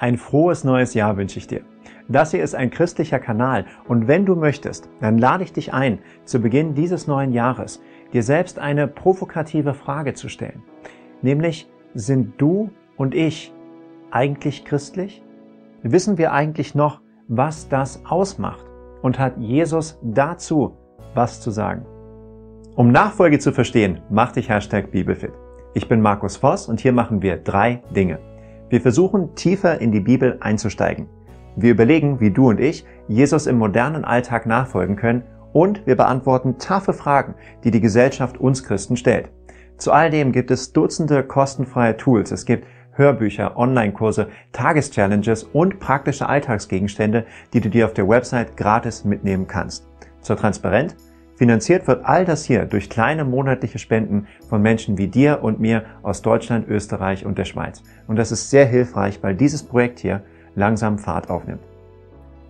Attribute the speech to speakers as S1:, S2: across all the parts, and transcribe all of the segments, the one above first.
S1: Ein frohes neues Jahr wünsche ich dir. Das hier ist ein christlicher Kanal und wenn du möchtest, dann lade ich dich ein, zu Beginn dieses neuen Jahres dir selbst eine provokative Frage zu stellen. Nämlich, sind du und ich eigentlich christlich? Wissen wir eigentlich noch, was das ausmacht? Und hat Jesus dazu was zu sagen? Um Nachfolge zu verstehen, mach dich Hashtag Bibelfit. Ich bin Markus Voss und hier machen wir drei Dinge. Wir versuchen tiefer in die Bibel einzusteigen. Wir überlegen, wie du und ich Jesus im modernen Alltag nachfolgen können und wir beantworten taffe Fragen, die die Gesellschaft uns Christen stellt. Zu all dem gibt es Dutzende kostenfreie Tools. Es gibt Hörbücher, Online-Kurse, Tageschallenges und praktische Alltagsgegenstände, die du dir auf der Website gratis mitnehmen kannst. Zur Transparenz Finanziert wird all das hier durch kleine monatliche Spenden von Menschen wie dir und mir aus Deutschland, Österreich und der Schweiz. Und das ist sehr hilfreich, weil dieses Projekt hier langsam Fahrt aufnimmt.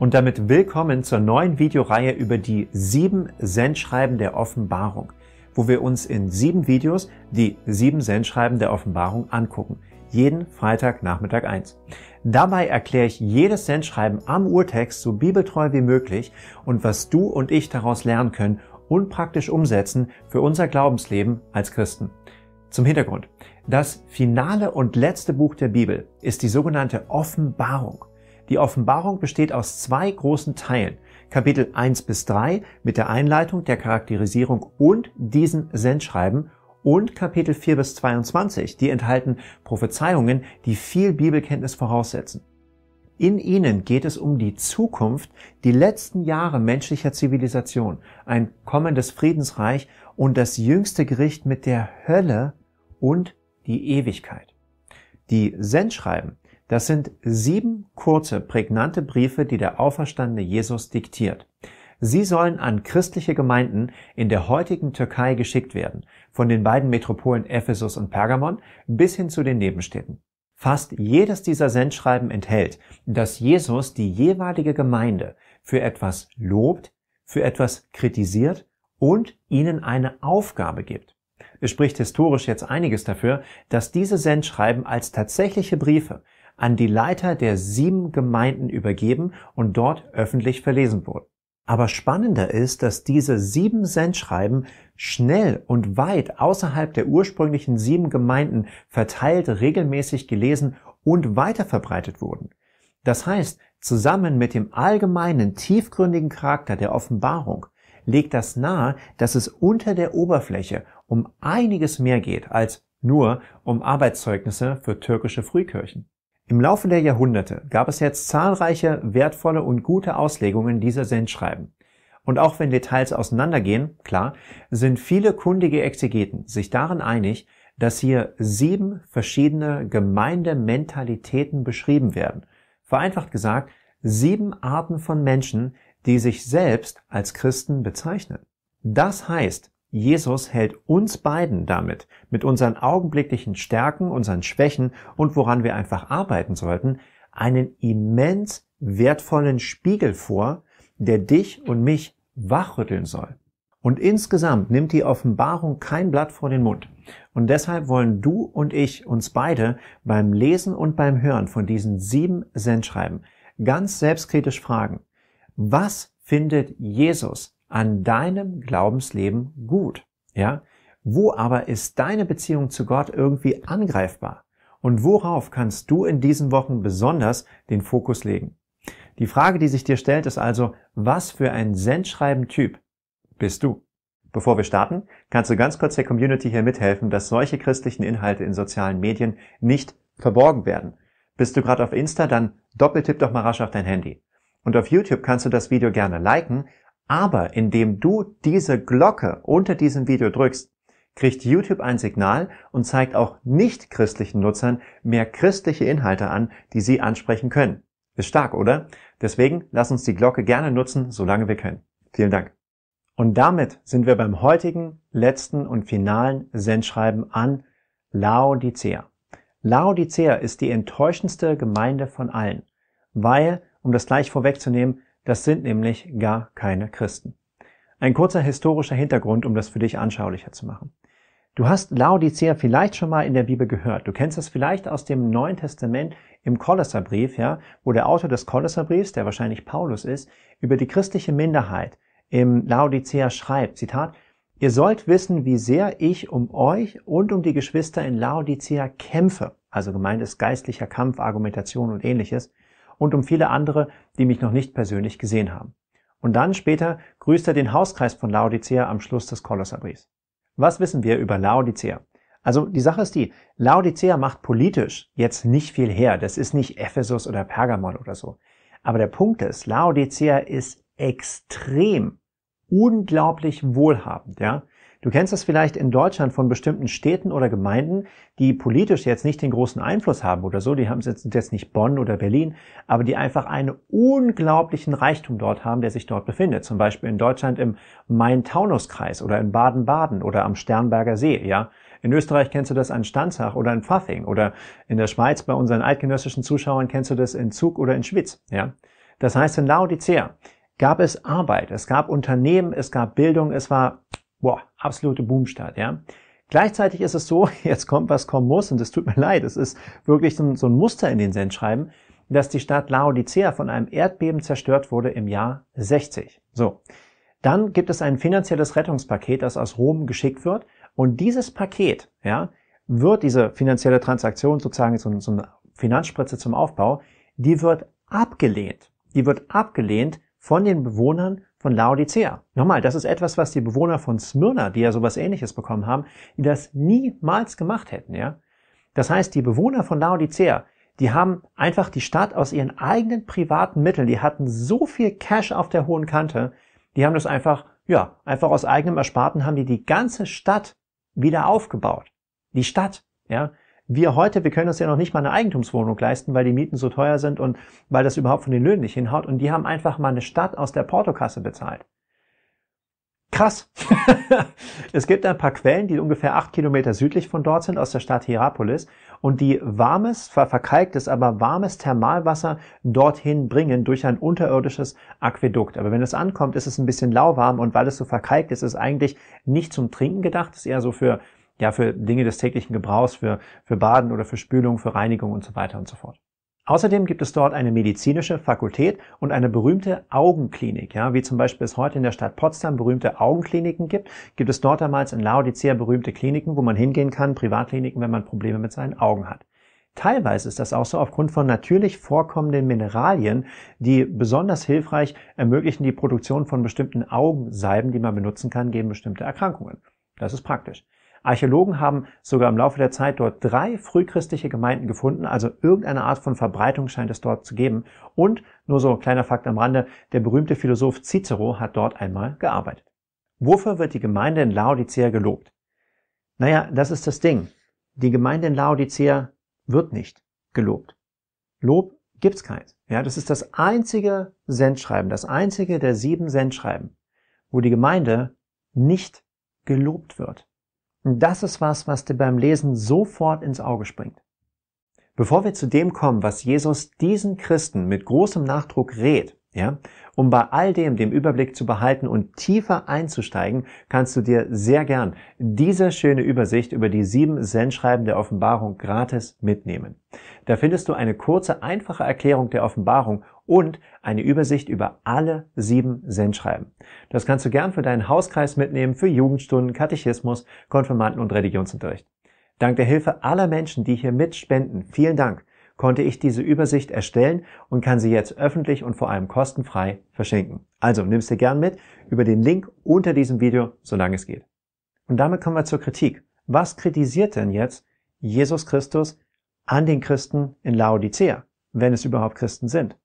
S1: Und damit willkommen zur neuen Videoreihe über die sieben Sendschreiben der Offenbarung, wo wir uns in sieben Videos die sieben Sendschreiben der Offenbarung angucken. Jeden Freitag Nachmittag eins. Dabei erkläre ich jedes Sendschreiben am Urtext so bibeltreu wie möglich und was du und ich daraus lernen können, und praktisch umsetzen für unser Glaubensleben als Christen. Zum Hintergrund. Das finale und letzte Buch der Bibel ist die sogenannte Offenbarung. Die Offenbarung besteht aus zwei großen Teilen. Kapitel 1 bis 3 mit der Einleitung, der Charakterisierung und diesen Sendschreiben und Kapitel 4 bis 22, die enthalten Prophezeiungen, die viel Bibelkenntnis voraussetzen. In ihnen geht es um die Zukunft, die letzten Jahre menschlicher Zivilisation, ein kommendes Friedensreich und das jüngste Gericht mit der Hölle und die Ewigkeit. Die Sendschreiben, das sind sieben kurze, prägnante Briefe, die der auferstandene Jesus diktiert. Sie sollen an christliche Gemeinden in der heutigen Türkei geschickt werden, von den beiden Metropolen Ephesus und Pergamon bis hin zu den Nebenstädten fast jedes dieser Sendschreiben enthält, dass Jesus die jeweilige Gemeinde für etwas lobt, für etwas kritisiert und ihnen eine Aufgabe gibt. Es spricht historisch jetzt einiges dafür, dass diese Sendschreiben als tatsächliche Briefe an die Leiter der sieben Gemeinden übergeben und dort öffentlich verlesen wurden. Aber spannender ist, dass diese sieben Sendschreiben schnell und weit außerhalb der ursprünglichen sieben Gemeinden verteilt, regelmäßig gelesen und weiterverbreitet wurden. Das heißt, zusammen mit dem allgemeinen tiefgründigen Charakter der Offenbarung legt das nahe, dass es unter der Oberfläche um einiges mehr geht als nur um Arbeitszeugnisse für türkische Frühkirchen. Im Laufe der Jahrhunderte gab es jetzt zahlreiche wertvolle und gute Auslegungen dieser Sendschreiben. Und auch wenn Details auseinandergehen, klar, sind viele kundige Exegeten sich darin einig, dass hier sieben verschiedene Gemeindementalitäten beschrieben werden. Vereinfacht gesagt, sieben Arten von Menschen, die sich selbst als Christen bezeichnen. Das heißt, Jesus hält uns beiden damit, mit unseren augenblicklichen Stärken, unseren Schwächen und woran wir einfach arbeiten sollten, einen immens wertvollen Spiegel vor, der dich und mich wachrütteln soll. Und insgesamt nimmt die Offenbarung kein Blatt vor den Mund. Und deshalb wollen du und ich uns beide beim Lesen und beim Hören von diesen sieben Sendschreiben ganz selbstkritisch fragen, was findet Jesus an deinem Glaubensleben gut. Ja? Wo aber ist deine Beziehung zu Gott irgendwie angreifbar? Und worauf kannst du in diesen Wochen besonders den Fokus legen? Die Frage, die sich dir stellt, ist also, was für ein Sendschreiben-Typ bist du? Bevor wir starten, kannst du ganz kurz der Community hier mithelfen, dass solche christlichen Inhalte in sozialen Medien nicht verborgen werden. Bist du gerade auf Insta, dann doppeltipp doch mal rasch auf dein Handy. Und auf YouTube kannst du das Video gerne liken, aber indem du diese Glocke unter diesem Video drückst, kriegt YouTube ein Signal und zeigt auch nicht-christlichen Nutzern mehr christliche Inhalte an, die sie ansprechen können. Ist stark, oder? Deswegen lass uns die Glocke gerne nutzen, solange wir können. Vielen Dank. Und damit sind wir beim heutigen, letzten und finalen Sendschreiben an Laodicea. Laodicea ist die enttäuschendste Gemeinde von allen, weil, um das gleich vorwegzunehmen, das sind nämlich gar keine Christen. Ein kurzer historischer Hintergrund, um das für dich anschaulicher zu machen. Du hast Laodicea vielleicht schon mal in der Bibel gehört. Du kennst es vielleicht aus dem Neuen Testament im Kolosserbrief, ja, wo der Autor des Kolosserbriefs, der wahrscheinlich Paulus ist, über die christliche Minderheit im Laodicea schreibt, Zitat, Ihr sollt wissen, wie sehr ich um euch und um die Geschwister in Laodicea kämpfe, also gemeint ist geistlicher Kampf, Argumentation und ähnliches, und um viele andere, die mich noch nicht persönlich gesehen haben. Und dann später grüßt er den Hauskreis von Laodicea am Schluss des Kolosserbriefs. Was wissen wir über Laodicea? Also die Sache ist die, Laodicea macht politisch jetzt nicht viel her. Das ist nicht Ephesus oder Pergamon oder so. Aber der Punkt ist, Laodicea ist extrem unglaublich wohlhabend, ja. Du kennst es vielleicht in Deutschland von bestimmten Städten oder Gemeinden, die politisch jetzt nicht den großen Einfluss haben oder so, die haben sind jetzt nicht Bonn oder Berlin, aber die einfach einen unglaublichen Reichtum dort haben, der sich dort befindet. Zum Beispiel in Deutschland im Main-Taunus-Kreis oder in Baden-Baden oder am Sternberger See, ja. In Österreich kennst du das an Stanzach oder in Pfaffing oder in der Schweiz bei unseren altgenössischen Zuschauern kennst du das in Zug oder in Schwitz, ja. Das heißt, in Laodicea gab es Arbeit, es gab Unternehmen, es gab Bildung, es war boah, absolute Boomstart, ja. Gleichzeitig ist es so, jetzt kommt, was kommen muss, und es tut mir leid, es ist wirklich so ein, so ein Muster in den Sendschreiben, dass die Stadt Laodicea von einem Erdbeben zerstört wurde im Jahr 60. So. Dann gibt es ein finanzielles Rettungspaket, das aus Rom geschickt wird. Und dieses Paket, ja, wird diese finanzielle Transaktion sozusagen so, so eine Finanzspritze zum Aufbau, die wird abgelehnt. Die wird abgelehnt von den Bewohnern von Laodicea. Nochmal, das ist etwas, was die Bewohner von Smyrna, die ja sowas ähnliches bekommen haben, die das niemals gemacht hätten, ja. Das heißt, die Bewohner von Laodicea, die haben einfach die Stadt aus ihren eigenen privaten Mitteln, die hatten so viel Cash auf der hohen Kante, die haben das einfach, ja, einfach aus eigenem Ersparten haben die die ganze Stadt wieder aufgebaut. Die Stadt, ja wir heute, wir können uns ja noch nicht mal eine Eigentumswohnung leisten, weil die Mieten so teuer sind und weil das überhaupt von den Löhnen nicht hinhaut. Und die haben einfach mal eine Stadt aus der Portokasse bezahlt. Krass. es gibt ein paar Quellen, die ungefähr acht Kilometer südlich von dort sind, aus der Stadt Hierapolis, und die warmes, verkalktes, aber warmes Thermalwasser dorthin bringen durch ein unterirdisches Aquädukt. Aber wenn es ankommt, ist es ein bisschen lauwarm und weil es so verkalkt ist, ist es eigentlich nicht zum Trinken gedacht, ist eher so für ja, für Dinge des täglichen Gebrauchs, für, für Baden oder für Spülung, für Reinigung und so weiter und so fort. Außerdem gibt es dort eine medizinische Fakultät und eine berühmte Augenklinik, ja, wie zum Beispiel es heute in der Stadt Potsdam berühmte Augenkliniken gibt, gibt es dort damals in Laodicea berühmte Kliniken, wo man hingehen kann, Privatkliniken, wenn man Probleme mit seinen Augen hat. Teilweise ist das auch so aufgrund von natürlich vorkommenden Mineralien, die besonders hilfreich ermöglichen die Produktion von bestimmten Augensalben, die man benutzen kann gegen bestimmte Erkrankungen. Das ist praktisch. Archäologen haben sogar im Laufe der Zeit dort drei frühchristliche Gemeinden gefunden, also irgendeine Art von Verbreitung scheint es dort zu geben. Und, nur so ein kleiner Fakt am Rande, der berühmte Philosoph Cicero hat dort einmal gearbeitet. Wofür wird die Gemeinde in Laodicea gelobt? Naja, das ist das Ding. Die Gemeinde in Laodicea wird nicht gelobt. Lob gibt's keins. Ja, das ist das einzige Sendschreiben, das einzige der sieben Sendschreiben, wo die Gemeinde nicht gelobt wird. Das ist was, was dir beim Lesen sofort ins Auge springt. Bevor wir zu dem kommen, was Jesus diesen Christen mit großem Nachdruck rät, ja? Um bei all dem den Überblick zu behalten und tiefer einzusteigen, kannst du dir sehr gern diese schöne Übersicht über die sieben zen der Offenbarung gratis mitnehmen. Da findest du eine kurze, einfache Erklärung der Offenbarung und eine Übersicht über alle sieben zen Das kannst du gern für deinen Hauskreis mitnehmen, für Jugendstunden, Katechismus, Konfirmanden und Religionsunterricht. Dank der Hilfe aller Menschen, die hier mitspenden, vielen Dank konnte ich diese Übersicht erstellen und kann sie jetzt öffentlich und vor allem kostenfrei verschenken. Also nimmst du gern mit über den Link unter diesem Video, solange es geht. Und damit kommen wir zur Kritik. Was kritisiert denn jetzt Jesus Christus an den Christen in Laodicea, wenn es überhaupt Christen sind?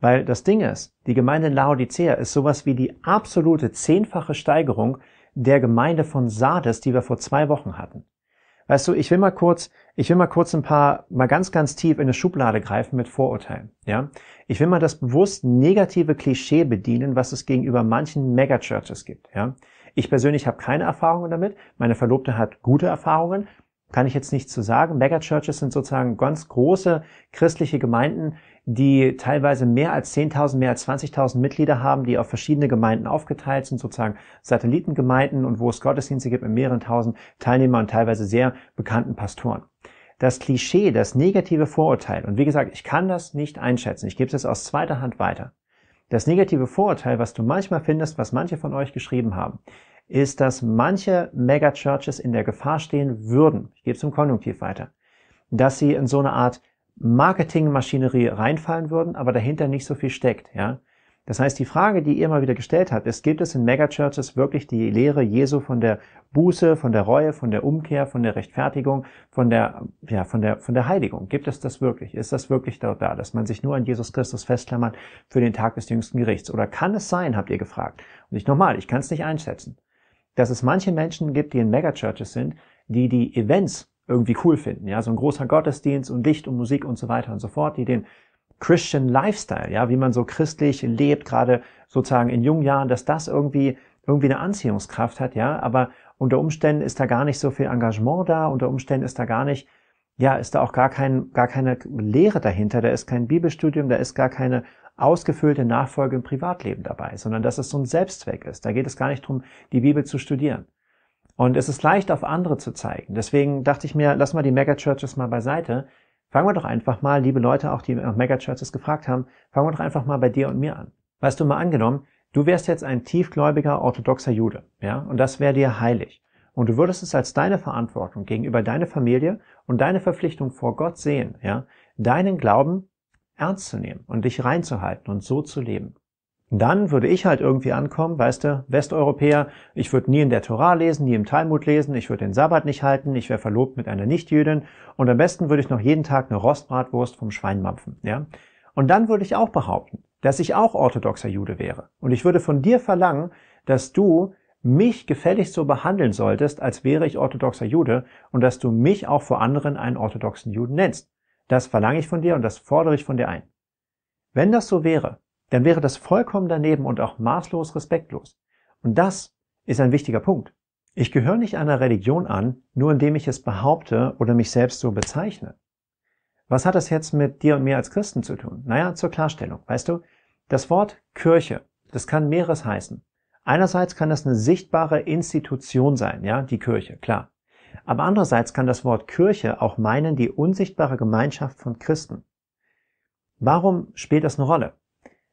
S1: Weil das Ding ist, die Gemeinde in Laodicea ist sowas wie die absolute zehnfache Steigerung der Gemeinde von Sardes, die wir vor zwei Wochen hatten. Weißt du, ich will mal kurz, ich will mal kurz ein paar, mal ganz, ganz tief in eine Schublade greifen mit Vorurteilen. Ja, ich will mal das bewusst negative Klischee bedienen, was es gegenüber manchen Megachurches gibt. Ja, ich persönlich habe keine Erfahrungen damit. Meine Verlobte hat gute Erfahrungen kann ich jetzt nicht zu sagen. Megachurches sind sozusagen ganz große christliche Gemeinden, die teilweise mehr als 10.000, mehr als 20.000 Mitglieder haben, die auf verschiedene Gemeinden aufgeteilt sind, sozusagen Satellitengemeinden und wo es Gottesdienste gibt mit mehreren tausend Teilnehmern und teilweise sehr bekannten Pastoren. Das Klischee, das negative Vorurteil, und wie gesagt, ich kann das nicht einschätzen, ich gebe es jetzt aus zweiter Hand weiter. Das negative Vorurteil, was du manchmal findest, was manche von euch geschrieben haben, ist, dass manche Megachurches in der Gefahr stehen würden, ich gehe zum Konjunktiv weiter, dass sie in so eine Art Marketingmaschinerie reinfallen würden, aber dahinter nicht so viel steckt, ja. Das heißt, die Frage, die ihr mal wieder gestellt habt, ist, gibt es in Megachurches wirklich die Lehre Jesu von der Buße, von der Reue, von der Umkehr, von der Rechtfertigung, von der, ja, von der, von der Heiligung? Gibt es das wirklich? Ist das wirklich dort da, dass man sich nur an Jesus Christus festklammert für den Tag des jüngsten Gerichts? Oder kann es sein, habt ihr gefragt? Und ich nochmal, ich kann es nicht einschätzen dass es manche Menschen gibt, die in Megachurches sind, die die Events irgendwie cool finden, ja, so ein großer Gottesdienst und Licht und Musik und so weiter und so fort, die den Christian Lifestyle, ja, wie man so christlich lebt, gerade sozusagen in jungen Jahren, dass das irgendwie irgendwie eine Anziehungskraft hat, ja, aber unter Umständen ist da gar nicht so viel Engagement da, unter Umständen ist da gar nicht, ja, ist da auch gar kein, gar keine Lehre dahinter, da ist kein Bibelstudium, da ist gar keine ausgefüllte Nachfolge im Privatleben dabei, sondern dass es so ein Selbstzweck ist. Da geht es gar nicht darum, die Bibel zu studieren. Und es ist leicht, auf andere zu zeigen. Deswegen dachte ich mir, lass mal die Megachurches mal beiseite. Fangen wir doch einfach mal, liebe Leute, auch die nach Megachurches gefragt haben, fangen wir doch einfach mal bei dir und mir an. Weißt du mal angenommen, du wärst jetzt ein tiefgläubiger orthodoxer Jude, ja, und das wäre dir heilig. Und du würdest es als deine Verantwortung gegenüber deiner Familie und deine Verpflichtung vor Gott sehen, ja, deinen Glauben ernst zu nehmen und dich reinzuhalten und so zu leben. Dann würde ich halt irgendwie ankommen, weißt du, Westeuropäer, ich würde nie in der Torah lesen, nie im Talmud lesen, ich würde den Sabbat nicht halten, ich wäre verlobt mit einer Nichtjüdin und am besten würde ich noch jeden Tag eine Rostbratwurst vom Schwein mampfen, ja? Und dann würde ich auch behaupten, dass ich auch orthodoxer Jude wäre. Und ich würde von dir verlangen, dass du mich gefälligst so behandeln solltest, als wäre ich orthodoxer Jude und dass du mich auch vor anderen einen orthodoxen Juden nennst. Das verlange ich von dir und das fordere ich von dir ein. Wenn das so wäre, dann wäre das vollkommen daneben und auch maßlos respektlos. Und das ist ein wichtiger Punkt. Ich gehöre nicht einer Religion an, nur indem ich es behaupte oder mich selbst so bezeichne. Was hat das jetzt mit dir und mir als Christen zu tun? Naja, zur Klarstellung. Weißt du, das Wort Kirche, das kann mehres heißen. Einerseits kann das eine sichtbare Institution sein, ja, die Kirche, klar. Aber andererseits kann das Wort Kirche auch meinen die unsichtbare Gemeinschaft von Christen. Warum spielt das eine Rolle?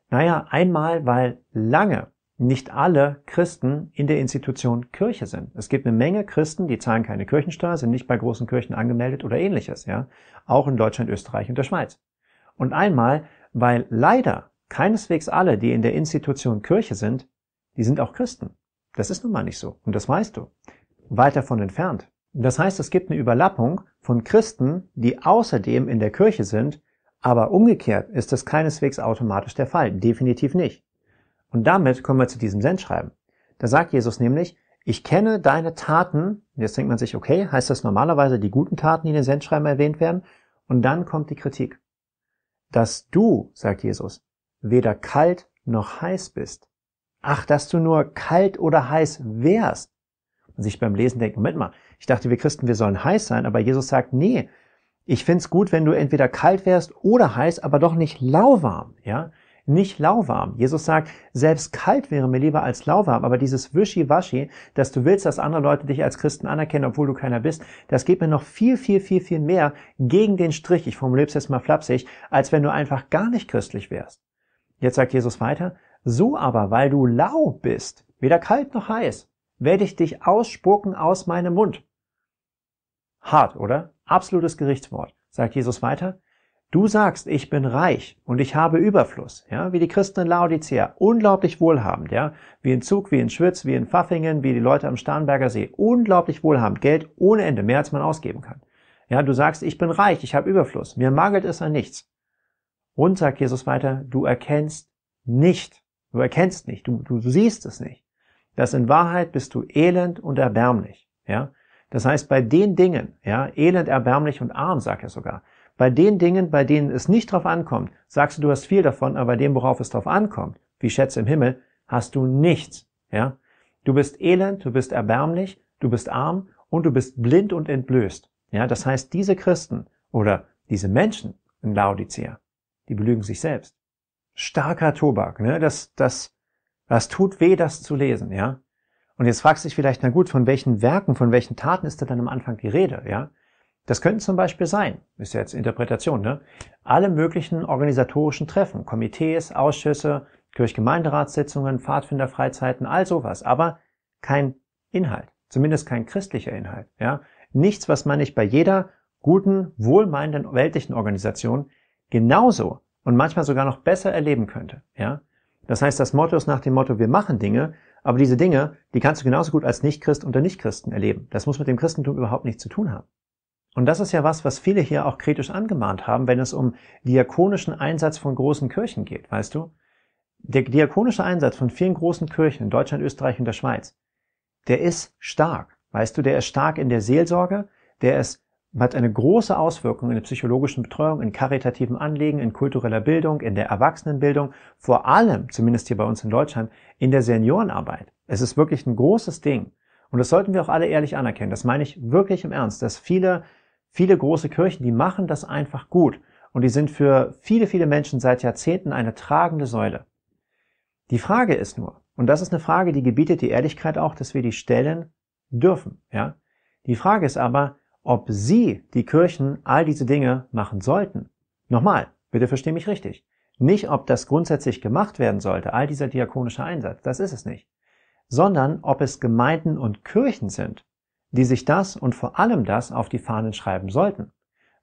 S1: Naja, einmal, weil lange nicht alle Christen in der Institution Kirche sind. Es gibt eine Menge Christen, die zahlen keine Kirchensteuer, sind nicht bei großen Kirchen angemeldet oder ähnliches, ja. Auch in Deutschland, Österreich und der Schweiz. Und einmal, weil leider keineswegs alle, die in der Institution Kirche sind, die sind auch Christen. Das ist nun mal nicht so. Und das weißt du. Weit davon entfernt. Das heißt, es gibt eine Überlappung von Christen, die außerdem in der Kirche sind, aber umgekehrt ist das keineswegs automatisch der Fall. Definitiv nicht. Und damit kommen wir zu diesem Sendschreiben. Da sagt Jesus nämlich, ich kenne deine Taten. Jetzt denkt man sich, okay, heißt das normalerweise die guten Taten, die in den Sendschreiben erwähnt werden? Und dann kommt die Kritik. Dass du, sagt Jesus, weder kalt noch heiß bist. Ach, dass du nur kalt oder heiß wärst sich beim Lesen denken, Moment mal, ich dachte, wir Christen, wir sollen heiß sein, aber Jesus sagt, nee, ich find's gut, wenn du entweder kalt wärst oder heiß, aber doch nicht lauwarm, ja? Nicht lauwarm. Jesus sagt, selbst kalt wäre mir lieber als lauwarm, aber dieses Wischiwaschi, dass du willst, dass andere Leute dich als Christen anerkennen, obwohl du keiner bist, das geht mir noch viel, viel, viel, viel mehr gegen den Strich, ich formuliere es jetzt mal flapsig, als wenn du einfach gar nicht christlich wärst. Jetzt sagt Jesus weiter, so aber, weil du lau bist, weder kalt noch heiß, werde ich dich ausspucken aus meinem Mund. Hart, oder? Absolutes Gerichtswort. Sagt Jesus weiter. Du sagst, ich bin reich und ich habe Überfluss, ja, wie die Christen in Laodicea, unglaublich wohlhabend, ja, wie in Zug, wie in Schwitz, wie in Pfaffingen, wie die Leute am Starnberger See, unglaublich wohlhabend, Geld ohne Ende, mehr als man ausgeben kann. Ja, du sagst, ich bin reich, ich habe Überfluss, mir mangelt es an nichts. Und sagt Jesus weiter, du erkennst nicht, du erkennst nicht, du, du siehst es nicht dass in Wahrheit bist du elend und erbärmlich. Ja? Das heißt, bei den Dingen, ja, elend, erbärmlich und arm, sagt er sogar, bei den Dingen, bei denen es nicht drauf ankommt, sagst du, du hast viel davon, aber bei dem, worauf es drauf ankommt, wie Schätze im Himmel, hast du nichts. Ja? Du bist elend, du bist erbärmlich, du bist arm und du bist blind und entblößt. Ja? Das heißt, diese Christen oder diese Menschen in Laodicea, die belügen sich selbst. Starker Tobak, ne? das, das das tut weh, das zu lesen, ja. Und jetzt fragst du dich vielleicht, na gut, von welchen Werken, von welchen Taten ist da dann am Anfang die Rede, ja? Das könnten zum Beispiel sein, ist ja jetzt Interpretation, ne? Alle möglichen organisatorischen Treffen, Komitees, Ausschüsse, Kirchgemeinderatssitzungen, Pfadfinderfreizeiten, all sowas, aber kein Inhalt, zumindest kein christlicher Inhalt, ja? Nichts, was man nicht bei jeder guten, wohlmeinenden weltlichen Organisation genauso und manchmal sogar noch besser erleben könnte, ja? Das heißt, das Motto ist nach dem Motto, wir machen Dinge, aber diese Dinge, die kannst du genauso gut als Nichtchrist unter Nichtchristen erleben. Das muss mit dem Christentum überhaupt nichts zu tun haben. Und das ist ja was, was viele hier auch kritisch angemahnt haben, wenn es um diakonischen Einsatz von großen Kirchen geht, weißt du? Der diakonische Einsatz von vielen großen Kirchen in Deutschland, Österreich und der Schweiz, der ist stark, weißt du? Der ist stark in der Seelsorge, der ist hat eine große Auswirkung in der psychologischen Betreuung, in karitativen Anliegen, in kultureller Bildung, in der Erwachsenenbildung, vor allem, zumindest hier bei uns in Deutschland, in der Seniorenarbeit. Es ist wirklich ein großes Ding. Und das sollten wir auch alle ehrlich anerkennen. Das meine ich wirklich im Ernst, dass viele, viele große Kirchen, die machen das einfach gut. Und die sind für viele, viele Menschen seit Jahrzehnten eine tragende Säule. Die Frage ist nur, und das ist eine Frage, die gebietet die Ehrlichkeit auch, dass wir die stellen dürfen, ja. Die Frage ist aber, ob sie, die Kirchen, all diese Dinge machen sollten. Nochmal, bitte versteh mich richtig. Nicht, ob das grundsätzlich gemacht werden sollte, all dieser diakonische Einsatz, das ist es nicht, sondern ob es Gemeinden und Kirchen sind, die sich das und vor allem das auf die Fahnen schreiben sollten.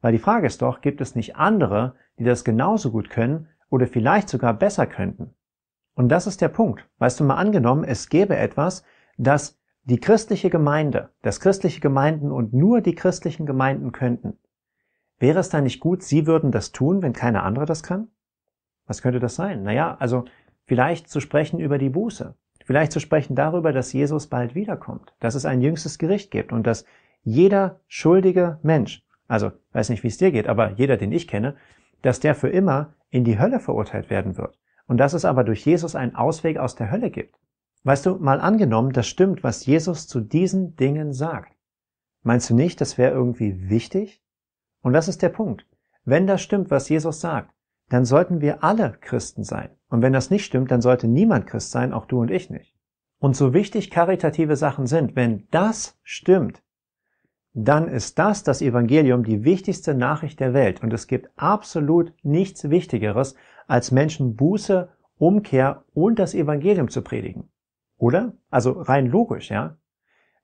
S1: Weil die Frage ist doch, gibt es nicht andere, die das genauso gut können oder vielleicht sogar besser könnten? Und das ist der Punkt. Weißt du mal angenommen, es gäbe etwas, das die christliche Gemeinde, das christliche Gemeinden und nur die christlichen Gemeinden könnten, wäre es dann nicht gut, sie würden das tun, wenn keiner andere das kann? Was könnte das sein? Naja, also vielleicht zu sprechen über die Buße, vielleicht zu sprechen darüber, dass Jesus bald wiederkommt, dass es ein jüngstes Gericht gibt und dass jeder schuldige Mensch, also weiß nicht, wie es dir geht, aber jeder, den ich kenne, dass der für immer in die Hölle verurteilt werden wird und dass es aber durch Jesus einen Ausweg aus der Hölle gibt. Weißt du, mal angenommen, das stimmt, was Jesus zu diesen Dingen sagt. Meinst du nicht, das wäre irgendwie wichtig? Und das ist der Punkt. Wenn das stimmt, was Jesus sagt, dann sollten wir alle Christen sein. Und wenn das nicht stimmt, dann sollte niemand Christ sein, auch du und ich nicht. Und so wichtig karitative Sachen sind, wenn das stimmt, dann ist das das Evangelium die wichtigste Nachricht der Welt. Und es gibt absolut nichts Wichtigeres, als Menschen Buße, Umkehr und das Evangelium zu predigen oder? Also rein logisch, ja.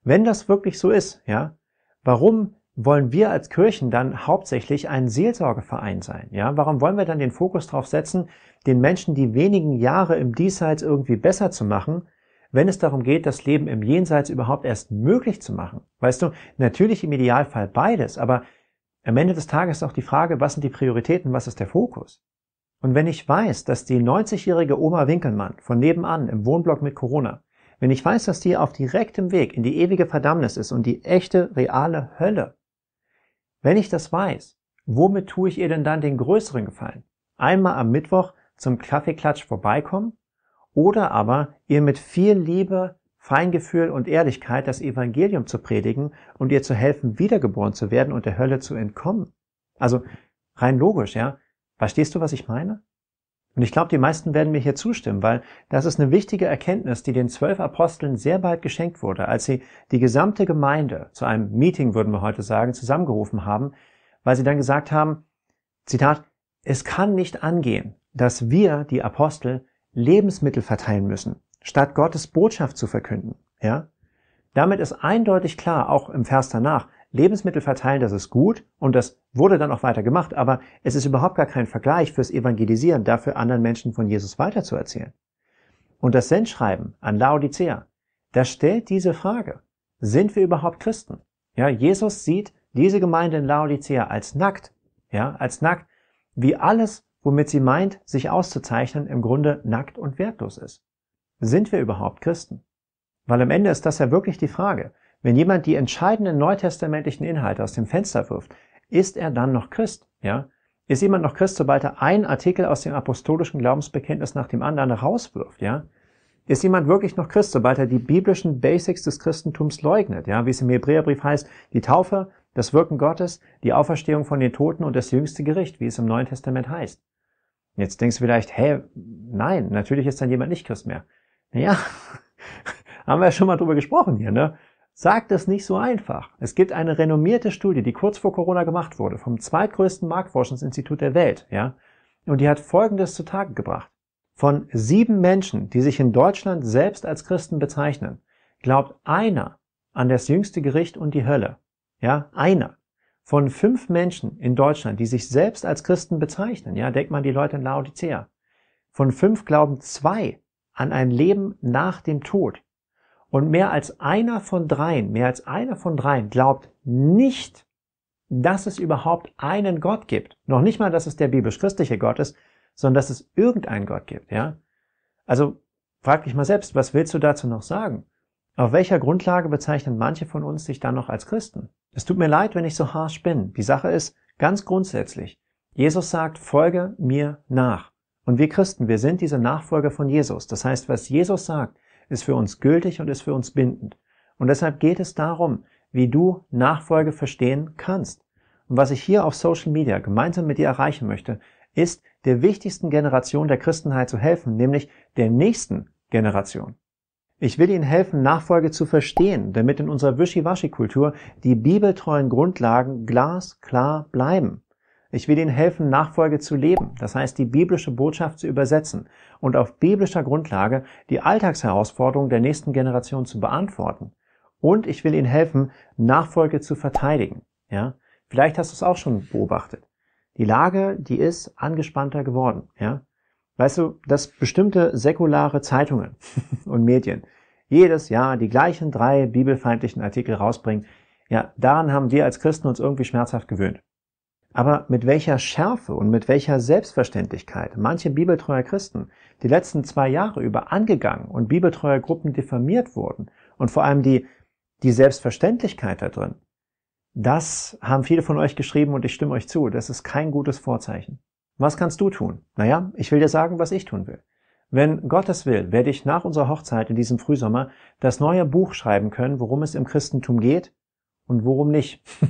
S1: Wenn das wirklich so ist, ja, warum wollen wir als Kirchen dann hauptsächlich ein Seelsorgeverein sein? Ja, warum wollen wir dann den Fokus darauf setzen, den Menschen die wenigen Jahre im Diesseits irgendwie besser zu machen, wenn es darum geht, das Leben im Jenseits überhaupt erst möglich zu machen? Weißt du, natürlich im Idealfall beides, aber am Ende des Tages ist auch die Frage, was sind die Prioritäten, was ist der Fokus? Und wenn ich weiß, dass die 90-jährige Oma Winkelmann von nebenan im Wohnblock mit Corona wenn ich weiß, dass die auf direktem Weg in die ewige Verdammnis ist und die echte, reale Hölle, wenn ich das weiß, womit tue ich ihr denn dann den größeren Gefallen? Einmal am Mittwoch zum Kaffeeklatsch vorbeikommen oder aber ihr mit viel Liebe, Feingefühl und Ehrlichkeit das Evangelium zu predigen und ihr zu helfen, wiedergeboren zu werden und der Hölle zu entkommen. Also rein logisch, ja? Verstehst du, was ich meine? Und ich glaube, die meisten werden mir hier zustimmen, weil das ist eine wichtige Erkenntnis, die den zwölf Aposteln sehr bald geschenkt wurde, als sie die gesamte Gemeinde zu einem Meeting, würden wir heute sagen, zusammengerufen haben, weil sie dann gesagt haben, Zitat, es kann nicht angehen, dass wir, die Apostel, Lebensmittel verteilen müssen, statt Gottes Botschaft zu verkünden. Ja? Damit ist eindeutig klar, auch im Vers danach, Lebensmittel verteilen, das ist gut und das wurde dann auch weiter gemacht, aber es ist überhaupt gar kein Vergleich fürs Evangelisieren, dafür anderen Menschen von Jesus weiterzuerzählen. Und das Sendschreiben an Laodicea, das stellt diese Frage. Sind wir überhaupt Christen? Ja, Jesus sieht diese Gemeinde in Laodicea als nackt, ja, als nackt, wie alles, womit sie meint, sich auszuzeichnen, im Grunde nackt und wertlos ist. Sind wir überhaupt Christen? Weil am Ende ist das ja wirklich die Frage. Wenn jemand die entscheidenden neutestamentlichen Inhalte aus dem Fenster wirft, ist er dann noch Christ? Ja? Ist jemand noch Christ, sobald er einen Artikel aus dem apostolischen Glaubensbekenntnis nach dem anderen rauswirft? Ja? Ist jemand wirklich noch Christ, sobald er die biblischen Basics des Christentums leugnet? Ja? Wie es im Hebräerbrief heißt, die Taufe, das Wirken Gottes, die Auferstehung von den Toten und das jüngste Gericht, wie es im Neuen Testament heißt. Jetzt denkst du vielleicht, hä, nein, natürlich ist dann jemand nicht Christ mehr. Naja, haben wir ja schon mal drüber gesprochen hier, ne? sagt es nicht so einfach. Es gibt eine renommierte Studie, die kurz vor Corona gemacht wurde, vom zweitgrößten Marktforschungsinstitut der Welt, ja, und die hat Folgendes zutage gebracht. Von sieben Menschen, die sich in Deutschland selbst als Christen bezeichnen, glaubt einer an das jüngste Gericht und die Hölle. Ja, einer. Von fünf Menschen in Deutschland, die sich selbst als Christen bezeichnen, ja, denkt man die Leute in Laodicea. Von fünf glauben zwei an ein Leben nach dem Tod. Und mehr als einer von dreien, mehr als einer von dreien glaubt nicht, dass es überhaupt einen Gott gibt. Noch nicht mal, dass es der biblisch-christliche Gott ist, sondern dass es irgendeinen Gott gibt, ja. Also, frag dich mal selbst, was willst du dazu noch sagen? Auf welcher Grundlage bezeichnen manche von uns sich dann noch als Christen? Es tut mir leid, wenn ich so harsch bin. Die Sache ist ganz grundsätzlich. Jesus sagt, folge mir nach. Und wir Christen, wir sind diese Nachfolger von Jesus. Das heißt, was Jesus sagt, ist für uns gültig und ist für uns bindend. Und deshalb geht es darum, wie du Nachfolge verstehen kannst. Und was ich hier auf Social Media gemeinsam mit dir erreichen möchte, ist, der wichtigsten Generation der Christenheit zu helfen, nämlich der nächsten Generation. Ich will ihnen helfen, Nachfolge zu verstehen, damit in unserer Wischiwaschi-Kultur die bibeltreuen Grundlagen glasklar bleiben. Ich will ihnen helfen, Nachfolge zu leben, das heißt die biblische Botschaft zu übersetzen und auf biblischer Grundlage die Alltagsherausforderungen der nächsten Generation zu beantworten. Und ich will ihnen helfen, Nachfolge zu verteidigen. Ja? Vielleicht hast du es auch schon beobachtet. Die Lage, die ist angespannter geworden. Ja? Weißt du, dass bestimmte säkulare Zeitungen und Medien jedes Jahr die gleichen drei bibelfeindlichen Artikel rausbringen, ja, daran haben wir als Christen uns irgendwie schmerzhaft gewöhnt. Aber mit welcher Schärfe und mit welcher Selbstverständlichkeit manche bibeltreue Christen die letzten zwei Jahre über angegangen und bibeltreue Gruppen diffamiert wurden und vor allem die, die Selbstverständlichkeit da drin, das haben viele von euch geschrieben und ich stimme euch zu, das ist kein gutes Vorzeichen. Was kannst du tun? Naja, ich will dir sagen, was ich tun will. Wenn Gottes will, werde ich nach unserer Hochzeit in diesem Frühsommer das neue Buch schreiben können, worum es im Christentum geht und worum nicht.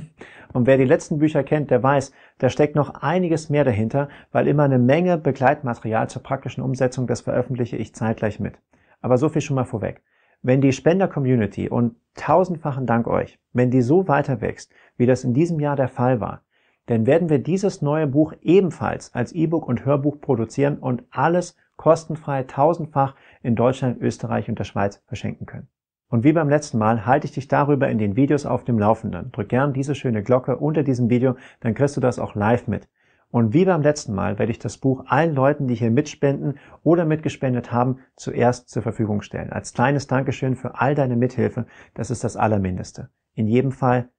S1: Und wer die letzten Bücher kennt, der weiß, da steckt noch einiges mehr dahinter, weil immer eine Menge Begleitmaterial zur praktischen Umsetzung, das veröffentliche ich zeitgleich mit. Aber so viel schon mal vorweg. Wenn die Spender-Community und tausendfachen Dank euch, wenn die so weiter wächst, wie das in diesem Jahr der Fall war, dann werden wir dieses neue Buch ebenfalls als E-Book und Hörbuch produzieren und alles kostenfrei tausendfach in Deutschland, Österreich und der Schweiz verschenken können. Und wie beim letzten Mal halte ich dich darüber in den Videos auf dem Laufenden. Drück gern diese schöne Glocke unter diesem Video, dann kriegst du das auch live mit. Und wie beim letzten Mal werde ich das Buch allen Leuten, die hier mitspenden oder mitgespendet haben, zuerst zur Verfügung stellen. Als kleines Dankeschön für all deine Mithilfe, das ist das Allermindeste. In jedem Fall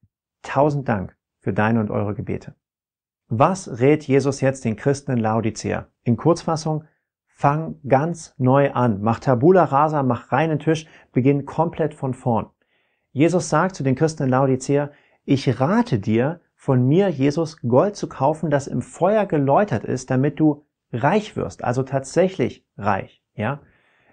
S1: tausend Dank für deine und eure Gebete. Was rät Jesus jetzt den Christen in Laodicea? In Kurzfassung, Fang ganz neu an. Mach Tabula rasa, mach reinen Tisch, beginn komplett von vorn. Jesus sagt zu den Christen in Laodicea, ich rate dir, von mir, Jesus, Gold zu kaufen, das im Feuer geläutert ist, damit du reich wirst, also tatsächlich reich, ja?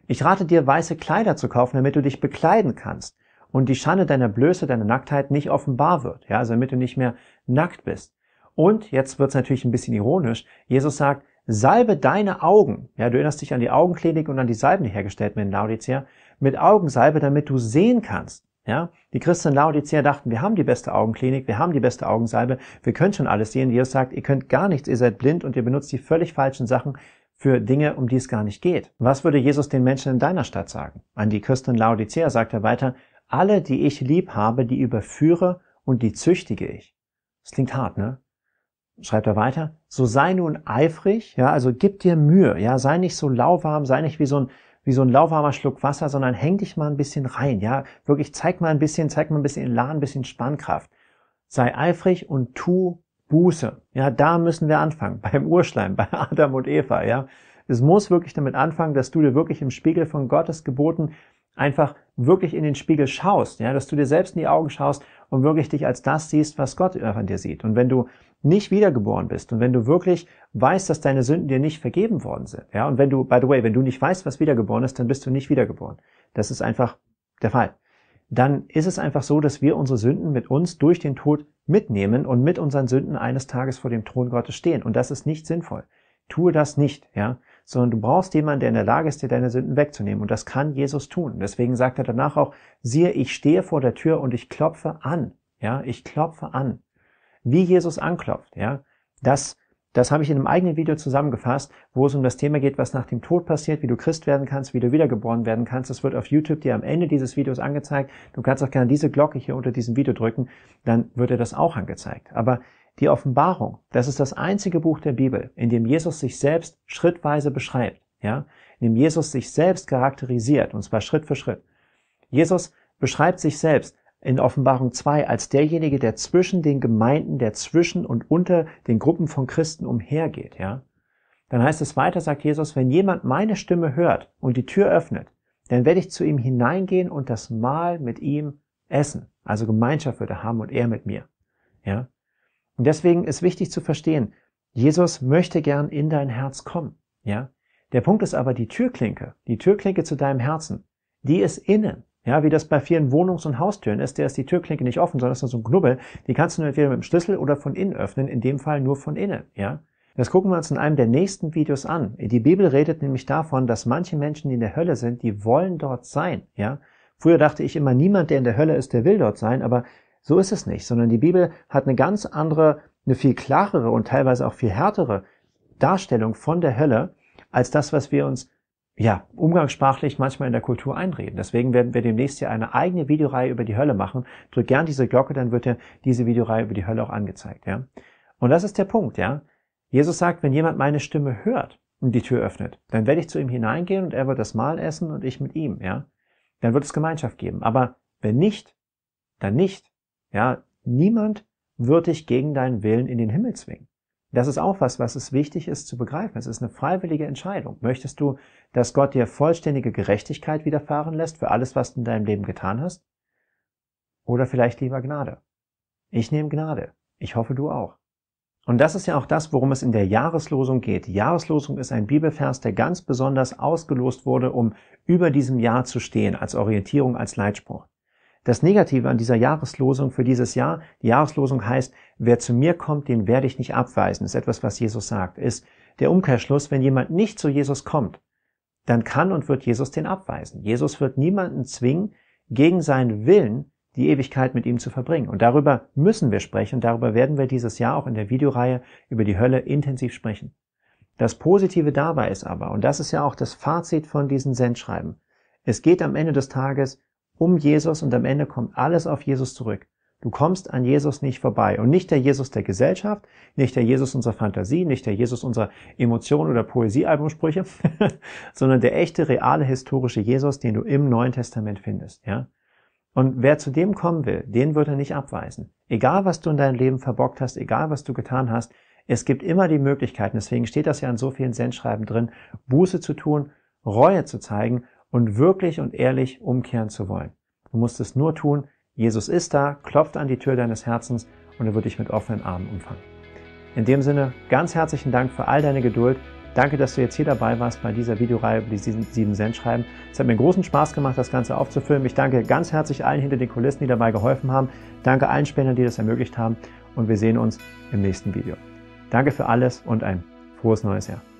S1: Ich rate dir, weiße Kleider zu kaufen, damit du dich bekleiden kannst und die Schande deiner Blöße, deiner Nacktheit nicht offenbar wird, ja? Also damit du nicht mehr nackt bist. Und jetzt wird's natürlich ein bisschen ironisch. Jesus sagt, Salbe deine Augen, ja, du erinnerst dich an die Augenklinik und an die Salben, die hergestellt werden in Laodicea, mit Augensalbe, damit du sehen kannst. Ja, die Christen in Laodicea dachten, wir haben die beste Augenklinik, wir haben die beste Augensalbe, wir können schon alles sehen. Jesus sagt, ihr könnt gar nichts, ihr seid blind und ihr benutzt die völlig falschen Sachen für Dinge, um die es gar nicht geht. Was würde Jesus den Menschen in deiner Stadt sagen? An die Christen in Laodicea sagt er weiter, alle, die ich lieb habe, die überführe und die züchtige ich. Das klingt hart, ne? schreibt er weiter, so sei nun eifrig, ja, also gib dir Mühe, ja, sei nicht so lauwarm, sei nicht wie so ein wie so ein lauwarmer Schluck Wasser, sondern häng dich mal ein bisschen rein, ja, wirklich zeig mal ein bisschen, zeig mal ein bisschen Elan, ein bisschen Spannkraft. Sei eifrig und tu Buße. Ja, da müssen wir anfangen, beim Urschleim, bei Adam und Eva, ja. Es muss wirklich damit anfangen, dass du dir wirklich im Spiegel von Gottes Geboten einfach wirklich in den Spiegel schaust, ja, dass du dir selbst in die Augen schaust und wirklich dich als das siehst, was Gott an äh, dir sieht. Und wenn du nicht wiedergeboren bist und wenn du wirklich weißt, dass deine Sünden dir nicht vergeben worden sind, ja, und wenn du, by the way, wenn du nicht weißt, was wiedergeboren ist, dann bist du nicht wiedergeboren. Das ist einfach der Fall. Dann ist es einfach so, dass wir unsere Sünden mit uns durch den Tod mitnehmen und mit unseren Sünden eines Tages vor dem Thron Gottes stehen. Und das ist nicht sinnvoll. Tue das nicht, ja sondern du brauchst jemanden, der in der Lage ist, dir deine Sünden wegzunehmen. Und das kann Jesus tun. Deswegen sagt er danach auch, siehe, ich stehe vor der Tür und ich klopfe an. Ja, ich klopfe an. Wie Jesus anklopft, ja, das, das habe ich in einem eigenen Video zusammengefasst, wo es um das Thema geht, was nach dem Tod passiert, wie du Christ werden kannst, wie du wiedergeboren werden kannst. Das wird auf YouTube dir am Ende dieses Videos angezeigt. Du kannst auch gerne diese Glocke hier unter diesem Video drücken, dann wird dir das auch angezeigt. Aber die Offenbarung, das ist das einzige Buch der Bibel, in dem Jesus sich selbst schrittweise beschreibt, ja, in dem Jesus sich selbst charakterisiert, und zwar Schritt für Schritt. Jesus beschreibt sich selbst in Offenbarung 2 als derjenige, der zwischen den Gemeinden, der zwischen und unter den Gruppen von Christen umhergeht, ja. Dann heißt es weiter, sagt Jesus, wenn jemand meine Stimme hört und die Tür öffnet, dann werde ich zu ihm hineingehen und das Mahl mit ihm essen. Also Gemeinschaft würde haben und er mit mir. Ja? Und deswegen ist wichtig zu verstehen, Jesus möchte gern in dein Herz kommen. Ja? Der Punkt ist aber die Türklinke, die Türklinke zu deinem Herzen, die ist innen. Ja, wie das bei vielen Wohnungs- und Haustüren ist, der ist die Türklinke nicht offen, sondern ist nur so ein Knubbel. Die kannst du nur entweder mit dem Schlüssel oder von innen öffnen, in dem Fall nur von innen. Ja? Das gucken wir uns in einem der nächsten Videos an. Die Bibel redet nämlich davon, dass manche Menschen, die in der Hölle sind, die wollen dort sein. Ja? Früher dachte ich immer, niemand, der in der Hölle ist, der will dort sein, aber so ist es nicht, sondern die Bibel hat eine ganz andere, eine viel klarere und teilweise auch viel härtere Darstellung von der Hölle als das, was wir uns ja, umgangssprachlich manchmal in der Kultur einreden. Deswegen werden wir demnächst hier eine eigene Videoreihe über die Hölle machen. Drück gern diese Glocke, dann wird dir diese Videoreihe über die Hölle auch angezeigt, ja. Und das ist der Punkt, ja. Jesus sagt, wenn jemand meine Stimme hört und die Tür öffnet, dann werde ich zu ihm hineingehen und er wird das Mahl essen und ich mit ihm, ja. Dann wird es Gemeinschaft geben. Aber wenn nicht, dann nicht. Ja, niemand wird dich gegen deinen Willen in den Himmel zwingen. Das ist auch was, was es wichtig ist zu begreifen. Es ist eine freiwillige Entscheidung. Möchtest du, dass Gott dir vollständige Gerechtigkeit widerfahren lässt für alles, was du in deinem Leben getan hast? Oder vielleicht lieber Gnade? Ich nehme Gnade. Ich hoffe, du auch. Und das ist ja auch das, worum es in der Jahreslosung geht. Die Jahreslosung ist ein Bibelvers, der ganz besonders ausgelost wurde, um über diesem Jahr zu stehen, als Orientierung, als Leitspruch. Das Negative an dieser Jahreslosung für dieses Jahr, die Jahreslosung heißt, wer zu mir kommt, den werde ich nicht abweisen, ist etwas, was Jesus sagt, ist der Umkehrschluss, wenn jemand nicht zu Jesus kommt, dann kann und wird Jesus den abweisen. Jesus wird niemanden zwingen, gegen seinen Willen die Ewigkeit mit ihm zu verbringen. Und darüber müssen wir sprechen, darüber werden wir dieses Jahr auch in der Videoreihe über die Hölle intensiv sprechen. Das Positive dabei ist aber, und das ist ja auch das Fazit von diesen Sendschreiben, es geht am Ende des Tages um Jesus und am Ende kommt alles auf Jesus zurück. Du kommst an Jesus nicht vorbei. Und nicht der Jesus der Gesellschaft, nicht der Jesus unserer Fantasie, nicht der Jesus unserer Emotionen oder Poesiealbumsprüche, sondern der echte, reale, historische Jesus, den du im Neuen Testament findest. Ja? Und wer zu dem kommen will, den wird er nicht abweisen. Egal, was du in deinem Leben verbockt hast, egal, was du getan hast, es gibt immer die Möglichkeiten. Deswegen steht das ja in so vielen Sendschreiben drin, Buße zu tun, Reue zu zeigen und wirklich und ehrlich umkehren zu wollen. Du musst es nur tun. Jesus ist da, klopft an die Tür deines Herzens und er wird dich mit offenen Armen umfangen. In dem Sinne, ganz herzlichen Dank für all deine Geduld. Danke, dass du jetzt hier dabei warst bei dieser Videoreihe über die 7 Cent schreiben. Es hat mir großen Spaß gemacht, das Ganze aufzufilmen. Ich danke ganz herzlich allen hinter den Kulissen, die dabei geholfen haben. Danke allen Spendern, die das ermöglicht haben. Und wir sehen uns im nächsten Video. Danke für alles und ein frohes neues Jahr.